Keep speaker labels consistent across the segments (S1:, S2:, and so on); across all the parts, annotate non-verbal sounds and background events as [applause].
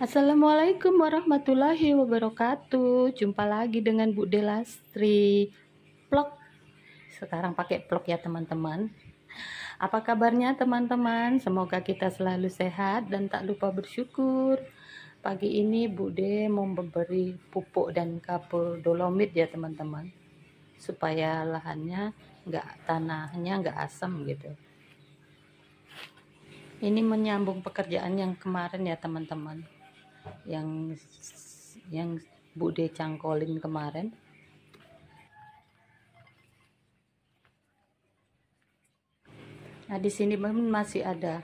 S1: Assalamualaikum warahmatullahi wabarakatuh. Jumpa lagi dengan Bu Delastri Plok. Sekarang pakai Plok ya teman-teman. Apa kabarnya teman-teman? Semoga kita selalu sehat dan tak lupa bersyukur. Pagi ini Bu De memberi pupuk dan kapur dolomit ya teman-teman. Supaya lahannya nggak tanahnya nggak asam gitu. Ini menyambung pekerjaan yang kemarin ya teman-teman yang yang Bude cangkolin kemarin nah di sini masih ada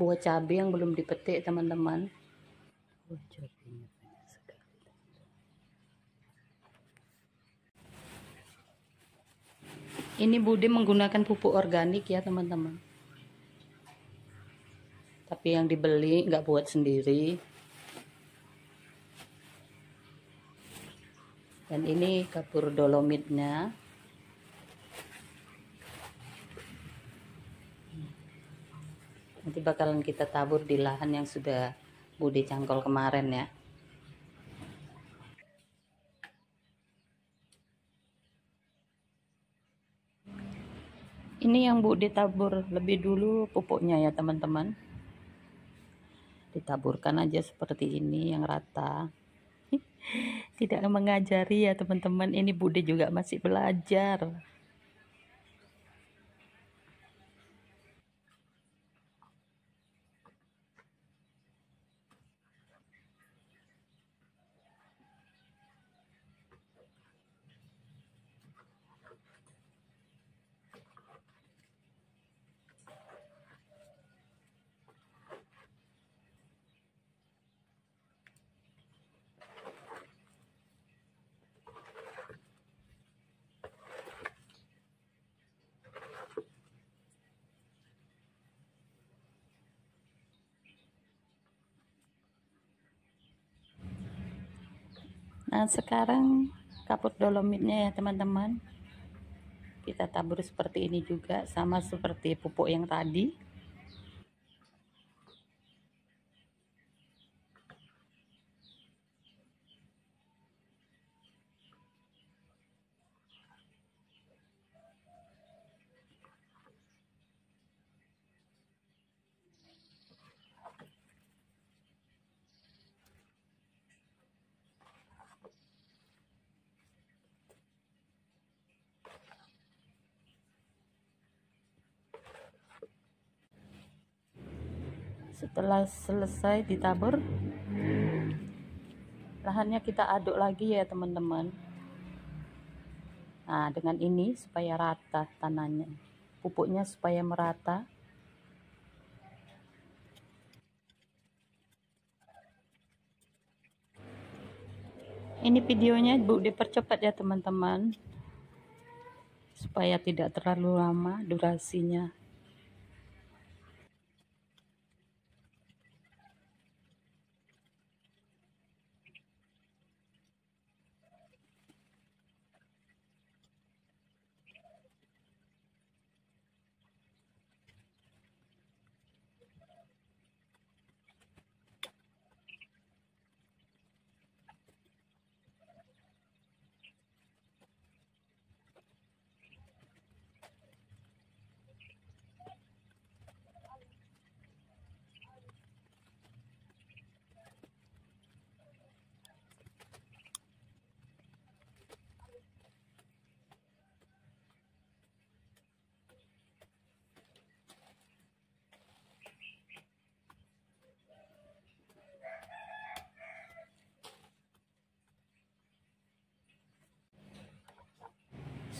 S1: buah cabai yang belum dipetik teman-teman ini Bude menggunakan pupuk organik ya teman-teman tapi yang dibeli nggak buat sendiri dan ini kapur dolomitnya nanti bakalan kita tabur di lahan yang sudah budi cangkol kemarin ya ini yang budi tabur lebih dulu pupuknya ya teman-teman ditaburkan aja seperti ini yang rata [laughs] tidak mengajari ya teman-teman ini Bude juga masih belajar nah sekarang kaput dolomitnya ya teman-teman kita tabur seperti ini juga sama seperti pupuk yang tadi setelah selesai ditabur lahannya kita aduk lagi ya teman-teman nah dengan ini supaya rata tanahnya pupuknya supaya merata ini videonya bu dipercepat ya teman-teman supaya tidak terlalu lama durasinya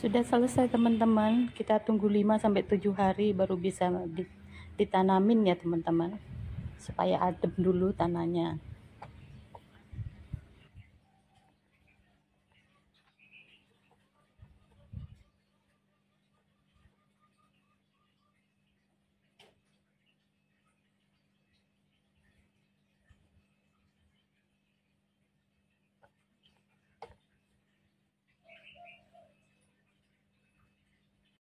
S1: Sudah selesai teman-teman, kita tunggu 5 sampai 7 hari baru bisa ditanamin ya teman-teman. Supaya adem dulu tanahnya.